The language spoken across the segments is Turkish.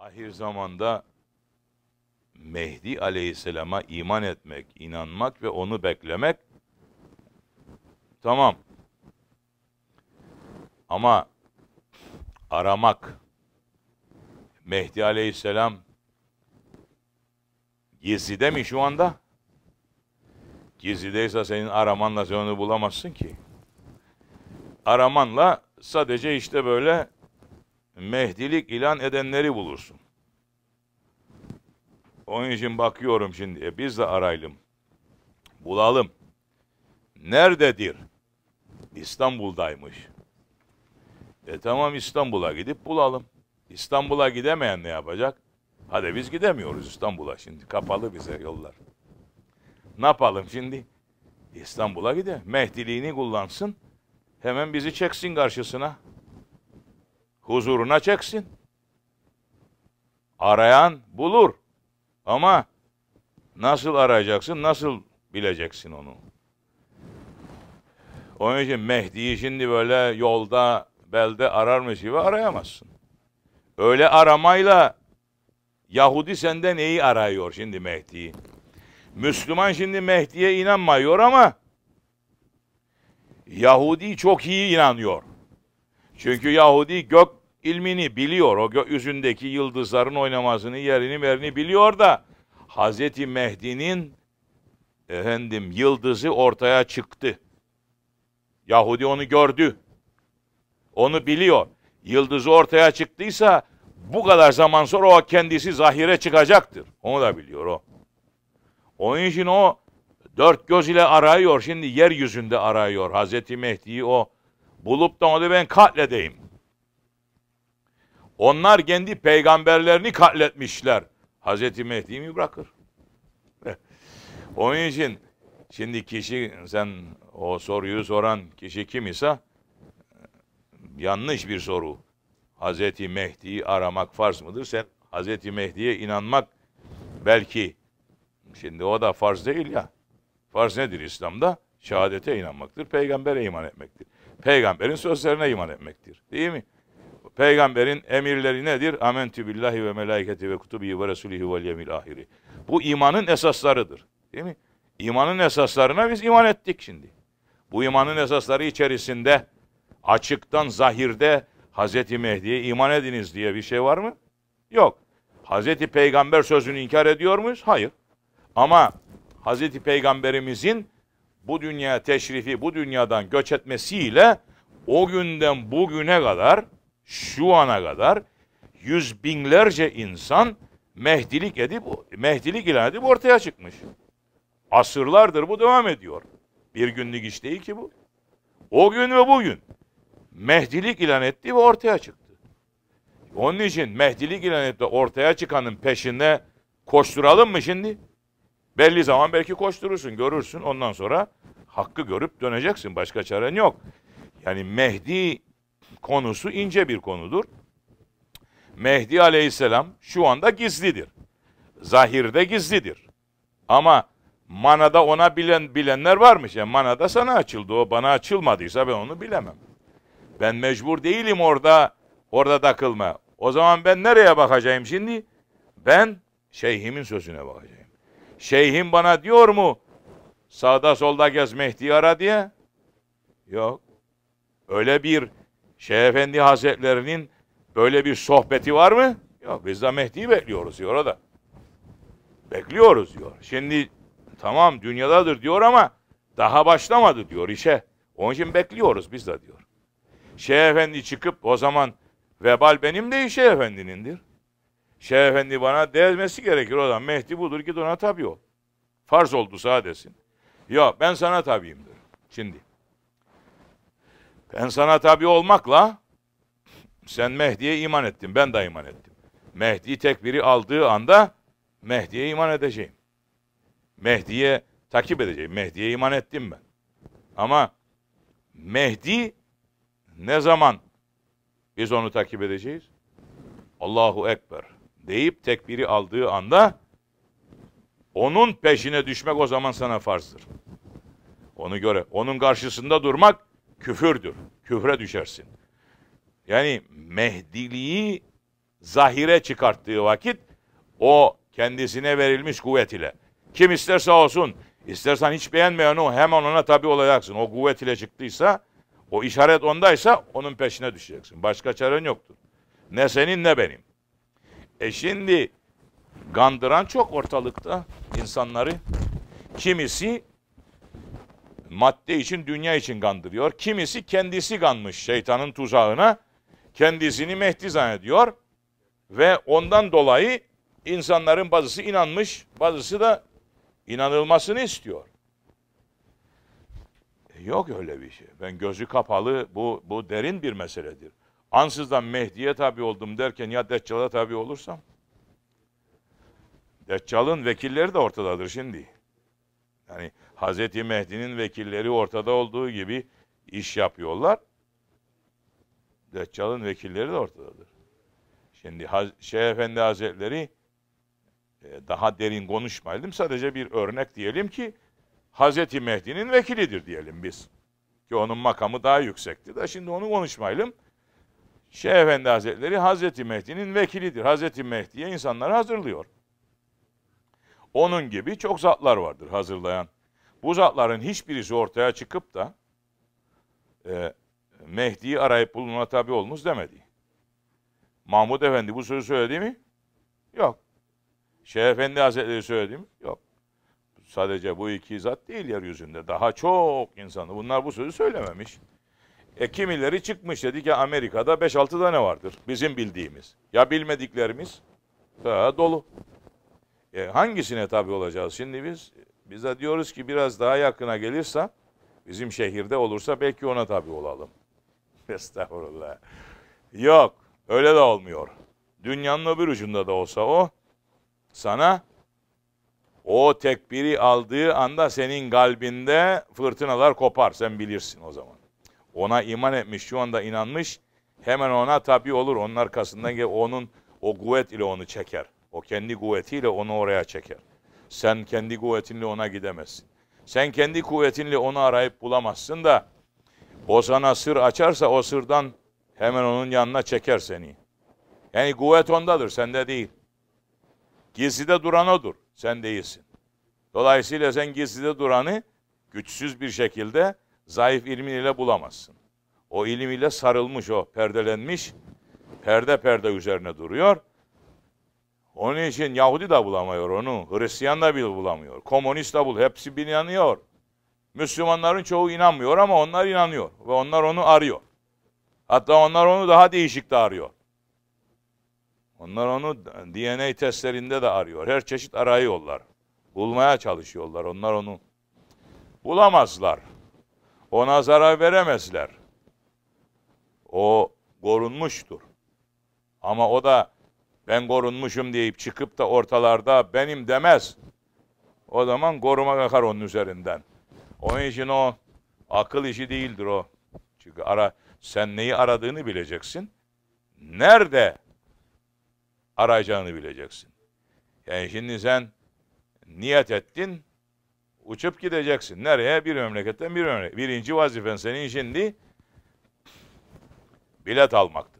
ahir zamanda Mehdi aleyhisselama iman etmek, inanmak ve onu beklemek tamam. Ama aramak, Mehdi aleyhisselam gizlide mi şu anda? Gizlideyse senin aramanla sen onu bulamazsın ki. Aramanla sadece işte böyle mehdilik ilan edenleri bulursun. Onun için bakıyorum şimdi. E biz de arayalım. Bulalım. Nerededir? İstanbul'daymış. E tamam İstanbul'a gidip bulalım. İstanbul'a gidemeyen ne yapacak? Hadi biz gidemiyoruz İstanbul'a şimdi. Kapalı bize yollar. Ne yapalım şimdi? İstanbul'a gidelim. Mehdiliğini kullansın. Hemen bizi çeksin karşısına huzuruna çeksin. Arayan bulur. Ama nasıl arayacaksın, nasıl bileceksin onu? Onun için Mehdi'yi şimdi böyle yolda, belde ararmış gibi arayamazsın. Öyle aramayla Yahudi senden neyi arıyor şimdi Mehdi'yi? Müslüman şimdi Mehdi'ye inanmıyor ama Yahudi çok iyi inanıyor. Çünkü Yahudi gök ilmini biliyor. O yüzündeki yıldızların oynamasını, yerini, verini biliyor da Hazreti Mehdi'nin efendim yıldızı ortaya çıktı. Yahudi onu gördü. Onu biliyor. Yıldızı ortaya çıktıysa bu kadar zaman sonra o kendisi zahire çıkacaktır. Onu da biliyor o. Onun için o dört göz ile arıyor. Şimdi yeryüzünde arıyor. Hazreti Mehdi'yi o bulup da onu ben katledeyim onlar kendi peygamberlerini katletmişler. Hazreti Mehdi'yi mi bırakır? Onun için şimdi kişi sen o soruyu soran kişi kim ise yanlış bir soru. Hazreti Mehdi'yi aramak farz mıdır? Sen Hazreti Mehdi'ye inanmak belki şimdi o da farz değil ya. Farz nedir İslam'da? Şehadete inanmaktır, peygambere iman etmektir. Peygamberin sözlerine iman etmektir. Değil mi? peygamberin emirleri nedir? Amentü billahi ve melaiketi ve kutubihi ve resulihi vel yevmil ahiri. Bu imanın esaslarıdır. Değil mi? İmanın esaslarına biz iman ettik şimdi. Bu imanın esasları içerisinde açıktan zahirde Hazreti Mehdi'ye iman ediniz diye bir şey var mı? Yok. Hazreti Peygamber sözünü inkar ediyor muyuz? Hayır. Ama Hazreti Peygamberimizin bu dünya teşrifi, bu dünyadan göç etmesiyle o günden bugüne kadar şu ana kadar yüz binlerce insan mehdilik edip mehdilik ilan edip ortaya çıkmış. Asırlardır bu devam ediyor. Bir günlük iş değil ki bu. O gün ve bugün mehdilik ilan etti ve ortaya çıktı. Onun için mehdilik ilan etti ortaya çıkanın peşinde koşturalım mı şimdi? Belli zaman belki koşturursun, görürsün. Ondan sonra hakkı görüp döneceksin. Başka çaren yok. Yani Mehdi konusu ince bir konudur. Mehdi aleyhisselam şu anda gizlidir. Zahirde gizlidir. Ama manada ona bilen bilenler varmış. Yani manada sana açıldı. O bana açılmadıysa ben onu bilemem. Ben mecbur değilim orada orada takılma. O zaman ben nereye bakacağım şimdi? Ben şeyhimin sözüne bakacağım. Şeyhim bana diyor mu sağda solda gez Mehdi ara diye? Yok. Öyle bir Şeyh Efendi Hazretlerinin böyle bir sohbeti var mı? Yok biz de Mehdi'yi bekliyoruz diyor o da. Bekliyoruz diyor. Şimdi tamam dünyadadır diyor ama daha başlamadı diyor işe. Onun için bekliyoruz biz de diyor. Şeyh Efendi çıkıp o zaman vebal benim değil Şeyh Efendi'nindir. Şeyh Efendi bana demesi gerekir o zaman. Mehdi budur ki ona tabi ol. Farz oldu sadesin. desin. Ya ben sana tabiyimdir. Şimdi ben sana tabi olmakla sen Mehdi'ye iman ettin. Ben de iman ettim. Mehdi tekbiri aldığı anda Mehdi'ye iman edeceğim. Mehdi'ye takip edeceğim. Mehdi'ye iman ettim ben. Ama Mehdi ne zaman biz onu takip edeceğiz? Allahu Ekber deyip tekbiri aldığı anda onun peşine düşmek o zaman sana farzdır. Onu göre, onun karşısında durmak küfürdür. Küfre düşersin. Yani Mehdiliği zahire çıkarttığı vakit o kendisine verilmiş kuvvet ile. Kim isterse olsun, istersen hiç beğenmeyen o hemen ona tabi olacaksın. O kuvvet ile çıktıysa, o işaret ondaysa onun peşine düşeceksin. Başka çaren yoktur. Ne senin ne benim. E şimdi gandıran çok ortalıkta insanları. Kimisi madde için dünya için kandırıyor. Kimisi kendisi kanmış şeytanın tuzağına. Kendisini Mehdi zannediyor. Ve ondan dolayı insanların bazısı inanmış, bazısı da inanılmasını istiyor. E, yok öyle bir şey. Ben gözü kapalı, bu, bu derin bir meseledir. Ansızdan Mehdi'ye tabi oldum derken ya Deccal'a tabi olursam? Deccal'ın vekilleri de ortadadır şimdi. Yani Hz. Mehdi'nin vekilleri ortada olduğu gibi iş yapıyorlar. Deccal'ın vekilleri de ortadadır. Şimdi Şeyh Efendi Hazretleri e, daha derin konuşmayalım. Sadece bir örnek diyelim ki Hz. Mehdi'nin vekilidir diyelim biz. Ki onun makamı daha yüksekti de şimdi onu konuşmayalım. Şeyh Efendi Hazretleri Hz. Mehdi'nin vekilidir. Hz. Mehdi'ye insanları hazırlıyor. Onun gibi çok zatlar vardır hazırlayan. Bu zatların hiçbirisi ortaya çıkıp da e, Mehdi'yi arayıp bulunma tabi olunuz demedi. Mahmud Efendi bu sözü söyledi mi? Yok. Şeyh Efendi Hazretleri söyledi mi? Yok. Sadece bu iki zat değil yeryüzünde. Daha çok insanı. Bunlar bu sözü söylememiş. E kimileri çıkmış dedi ki Amerika'da 5-6 tane vardır. Bizim bildiğimiz. Ya bilmediklerimiz? Daha dolu. E, hangisine tabi olacağız? Şimdi biz Bize diyoruz ki biraz daha yakına gelirse bizim şehirde olursa belki ona tabi olalım. Estağfurullah. Yok öyle de olmuyor. Dünyanın öbür ucunda da olsa o sana o tekbiri aldığı anda senin kalbinde fırtınalar kopar. Sen bilirsin o zaman. Ona iman etmiş, şu anda inanmış. Hemen ona tabi olur. Onun arkasından gel onun o kuvvet ile onu çeker. O kendi kuvvetiyle onu oraya çeker. Sen kendi kuvvetinle ona gidemezsin. Sen kendi kuvvetinle onu arayıp bulamazsın da o sana sır açarsa o sırdan hemen onun yanına çeker seni. Yani kuvvet ondadır, sende değil. Giyside duran odur, sen değilsin. Dolayısıyla sen giyside duranı güçsüz bir şekilde zayıf ilmiyle bulamazsın. O ilim ile sarılmış o, perdelenmiş, perde perde üzerine duruyor. Onun için Yahudi da bulamıyor onu. Hristiyan da bile bulamıyor. Komünist de bul. Hepsi inanıyor. Müslümanların çoğu inanmıyor ama onlar inanıyor. Ve onlar onu arıyor. Hatta onlar onu daha değişik de arıyor. Onlar onu DNA testlerinde de arıyor. Her çeşit arayıyorlar. Bulmaya çalışıyorlar. Onlar onu bulamazlar. Ona zarar veremezler. O korunmuştur. Ama o da ben korunmuşum deyip çıkıp da ortalarda benim demez. O zaman koruma kakar onun üzerinden. Onun için o akıl işi değildir o. Çünkü ara sen neyi aradığını bileceksin. Nerede arayacağını bileceksin. Yani şimdi sen niyet ettin, uçup gideceksin. Nereye? Bir memleketten bir memleket. Birinci vazifen senin şimdi bilet almaktır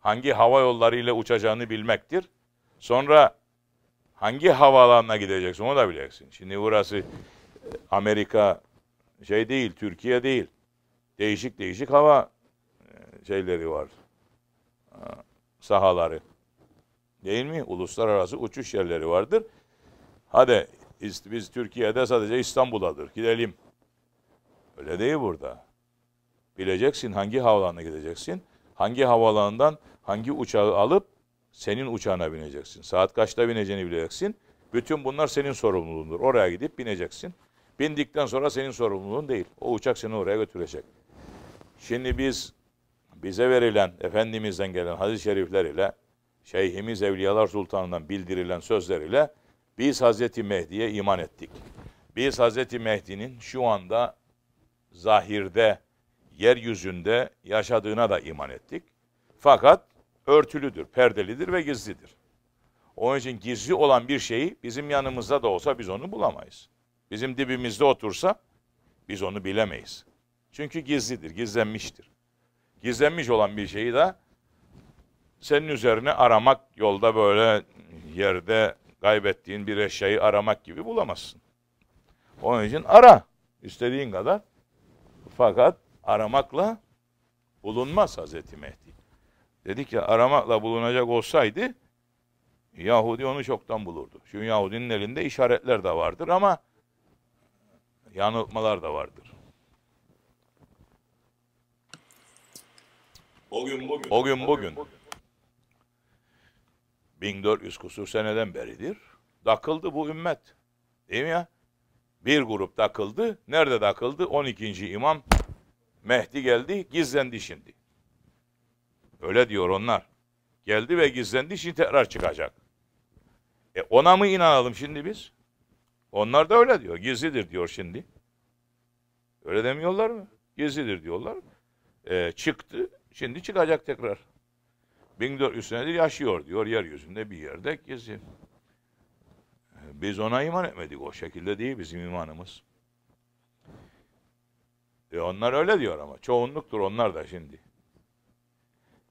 hangi hava yolları ile uçacağını bilmektir. Sonra hangi havalanına gideceksin onu da bileceksin. Şimdi burası e, Amerika şey değil, Türkiye değil. Değişik değişik hava e, şeyleri var. E, sahaları. Değil mi? Uluslararası uçuş yerleri vardır. Hadi biz Türkiye'de sadece İstanbul'dadır. Gidelim. Öyle değil burada. Bileceksin hangi havalanına gideceksin hangi havalandan hangi uçağı alıp senin uçağına bineceksin. Saat kaçta bineceğini bileceksin. Bütün bunlar senin sorumluluğundur. Oraya gidip bineceksin. Bindikten sonra senin sorumluluğun değil. O uçak seni oraya götürecek. Şimdi biz bize verilen Efendimiz'den gelen hadis-i şerifler ile Şeyhimiz Evliyalar Sultanı'ndan bildirilen sözler ile biz Hazreti Mehdi'ye iman ettik. Biz Hazreti Mehdi'nin şu anda zahirde yeryüzünde yaşadığına da iman ettik. Fakat örtülüdür, perdelidir ve gizlidir. Onun için gizli olan bir şeyi bizim yanımızda da olsa biz onu bulamayız. Bizim dibimizde otursa biz onu bilemeyiz. Çünkü gizlidir, gizlenmiştir. Gizlenmiş olan bir şeyi de senin üzerine aramak yolda böyle yerde kaybettiğin bir eşyayı aramak gibi bulamazsın. Onun için ara istediğin kadar. Fakat aramakla bulunmaz Hazreti Mehdi. Dedi ki, aramakla bulunacak olsaydı Yahudi onu çoktan bulurdu. Çünkü Yahudinin elinde işaretler de vardır ama yanıltmalar da vardır. O gün bugün. O gün bugün. 1400 kusur seneden beridir. Takıldı bu ümmet. Değil mi ya? Bir grup takıldı. Nerede takıldı? 12. İmam. Mehdi geldi, gizlendi şimdi. Öyle diyor onlar. Geldi ve gizlendi, şimdi tekrar çıkacak. E ona mı inanalım şimdi biz? Onlar da öyle diyor. Gizlidir diyor şimdi. Öyle demiyorlar mı? Gizlidir diyorlar. E, çıktı, şimdi çıkacak tekrar. 1400 senedir yaşıyor diyor yeryüzünde bir yerde gizli. E, biz ona iman etmedik o şekilde değil bizim imanımız. E onlar öyle diyor ama çoğunluktur onlar da şimdi.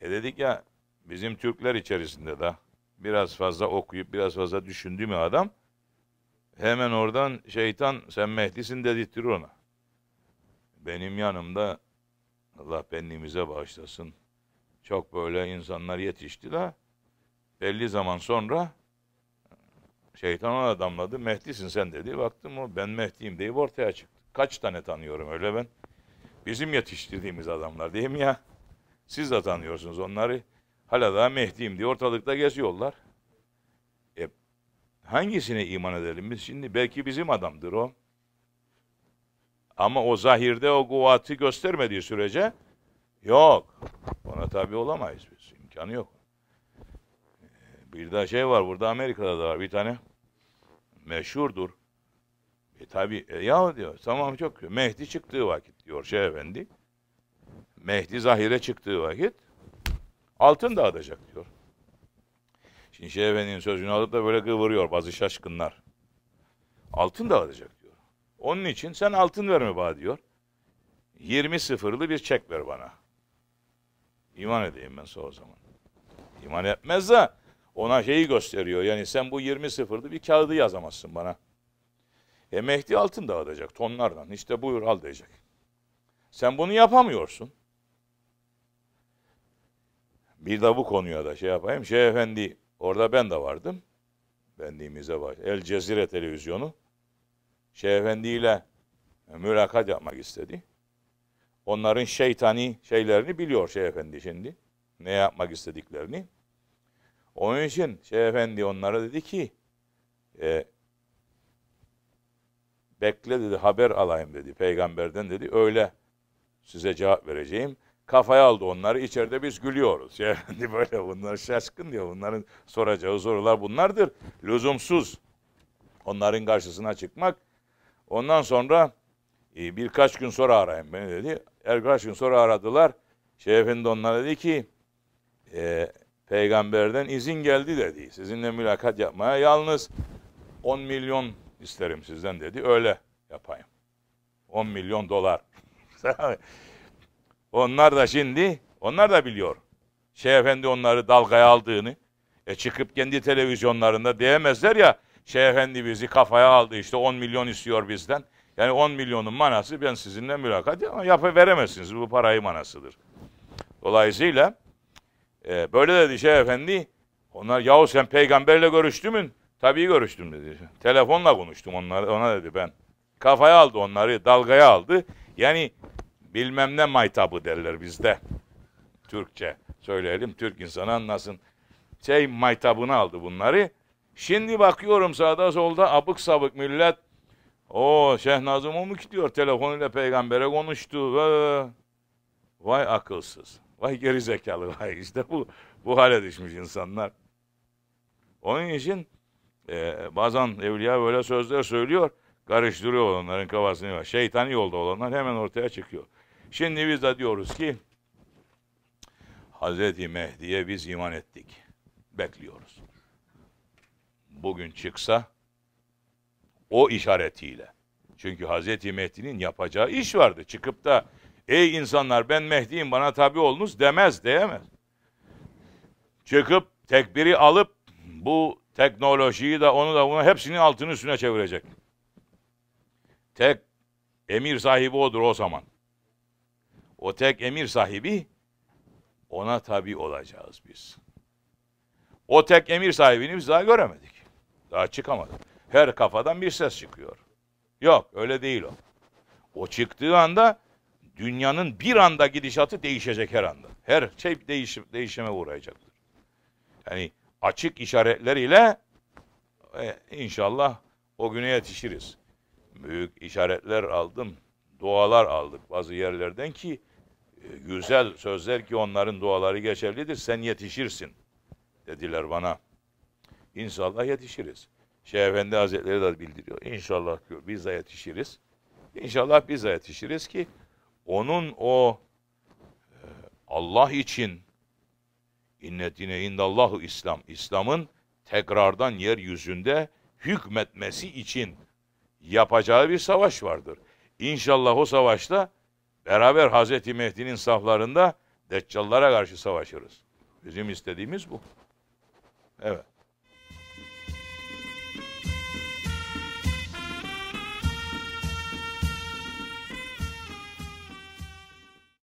E dedik ya bizim Türkler içerisinde de biraz fazla okuyup biraz fazla düşündü mü adam hemen oradan şeytan sen Mehdi'sin dedirtir ona. Benim yanımda Allah benliğimize bağışlasın. Çok böyle insanlar yetişti de belli zaman sonra şeytan ona adamladı. Mehdi'sin sen dedi. Baktım o ben Mehdi'yim deyip ortaya çıktı. Kaç tane tanıyorum öyle ben. Bizim yetiştirdiğimiz adamlar değil mi ya? Siz de tanıyorsunuz onları. Hala daha Mehdi'yim diye ortalıkta geziyorlar. E, hangisine iman edelim biz şimdi? Belki bizim adamdır o. Ama o zahirde o kuvveti göstermediği sürece yok. Ona tabi olamayız biz. İmkanı yok. E, bir de şey var burada Amerika'da da var bir tane. Meşhurdur. E tabi e, yahu diyor tamam çok diyor. Mehdi çıktığı vakit diyor Şeyh Efendi. Mehdi zahire çıktığı vakit altın dağıtacak diyor. Şimdi Şeyh Efendi'nin sözünü alıp da böyle kıvırıyor bazı şaşkınlar. Altın dağıtacak diyor. Onun için sen altın verme bana diyor. 20 sıfırlı bir çek ver bana. İman edeyim ben o zaman. İman etmez de ona şeyi gösteriyor. Yani sen bu 20 sıfırlı bir kağıdı yazamazsın bana. E Mehdi altın dağıtacak tonlardan. İşte buyur al diyecek. Sen bunu yapamıyorsun. Bir de bu konuya da şey yapayım. Şey Efendi, orada ben de vardım. Bendiğimize baş. El Cezire televizyonu. Şeyh Efendi ile mülakat yapmak istedi. Onların şeytani şeylerini biliyor Şeyh Efendi şimdi. Ne yapmak istediklerini. Onun için Şeyh Efendi onlara dedi ki e, Bekle dedi haber alayım dedi peygamberden dedi öyle size cevap vereceğim. Kafaya aldı onları içeride biz gülüyoruz. Yani böyle bunlar şaşkın diyor. Bunların soracağı sorular bunlardır. Lüzumsuz. Onların karşısına çıkmak. Ondan sonra e, birkaç gün sonra arayın beni dedi. birkaç gün sonra aradılar. Şeyh Efendi onlara dedi ki e, peygamberden izin geldi dedi. Sizinle mülakat yapmaya yalnız 10 milyon isterim sizden dedi. Öyle yapayım. 10 milyon dolar. onlar da şimdi, onlar da biliyor. Şeyh Efendi onları dalgaya aldığını. E çıkıp kendi televizyonlarında diyemezler ya. Şeyh Efendi bizi kafaya aldı işte 10 milyon istiyor bizden. Yani 10 milyonun manası ben sizinle mülakat ama veremezsiniz Bu parayı manasıdır. Dolayısıyla e, böyle dedi Şeyh Efendi. Onlar yahu sen peygamberle görüştün mü? Tabii görüştüm dedi. Telefonla konuştum onları, ona dedi ben. Kafaya aldı onları, dalgaya aldı. Yani bilmem ne maytabı derler bizde. Türkçe söyleyelim, Türk insanı anlasın. Şey maytabını aldı bunları. Şimdi bakıyorum sağda solda abık sabık millet. O Şeyh Nazım Umuk diyor telefonuyla peygambere konuştu. Vay, vay akılsız. Vay geri zekalı vay işte bu bu hale düşmüş insanlar. Onun için e, bazen evliya böyle sözler söylüyor. Karıştırıyor onların kafasını. Şeytan yolda olanlar hemen ortaya çıkıyor. Şimdi biz de diyoruz ki Hazreti Mehdi'ye biz iman ettik. Bekliyoruz. Bugün çıksa o işaretiyle. Çünkü Hazreti Mehdi'nin yapacağı iş vardı. Çıkıp da ey insanlar ben Mehdi'yim bana tabi olunuz demez diyemez. Çıkıp tekbiri alıp bu teknolojiyi de onu da bunu hepsinin altını üstüne çevirecek. Tek emir sahibi odur o zaman. O tek emir sahibi ona tabi olacağız biz. O tek emir sahibini biz daha göremedik. Daha çıkamadık. Her kafadan bir ses çıkıyor. Yok öyle değil o. O çıktığı anda dünyanın bir anda gidişatı değişecek her anda. Her şey değişim, değişime uğrayacaktır. Yani açık işaretleriyle e, inşallah o güne yetişiriz. Büyük işaretler aldım, dualar aldık bazı yerlerden ki e, güzel sözler ki onların duaları geçerlidir. Sen yetişirsin dediler bana. İnşallah yetişiriz. Şeyh Efendi Hazretleri de bildiriyor. İnşallah diyor biz de yetişiriz. İnşallah biz de yetişiriz ki onun o e, Allah için İnne dine indallahu İslam. İslam'ın tekrardan yeryüzünde hükmetmesi için yapacağı bir savaş vardır. İnşallah o savaşta beraber Hazreti Mehdi'nin saflarında deccallara karşı savaşırız. Bizim istediğimiz bu. Evet.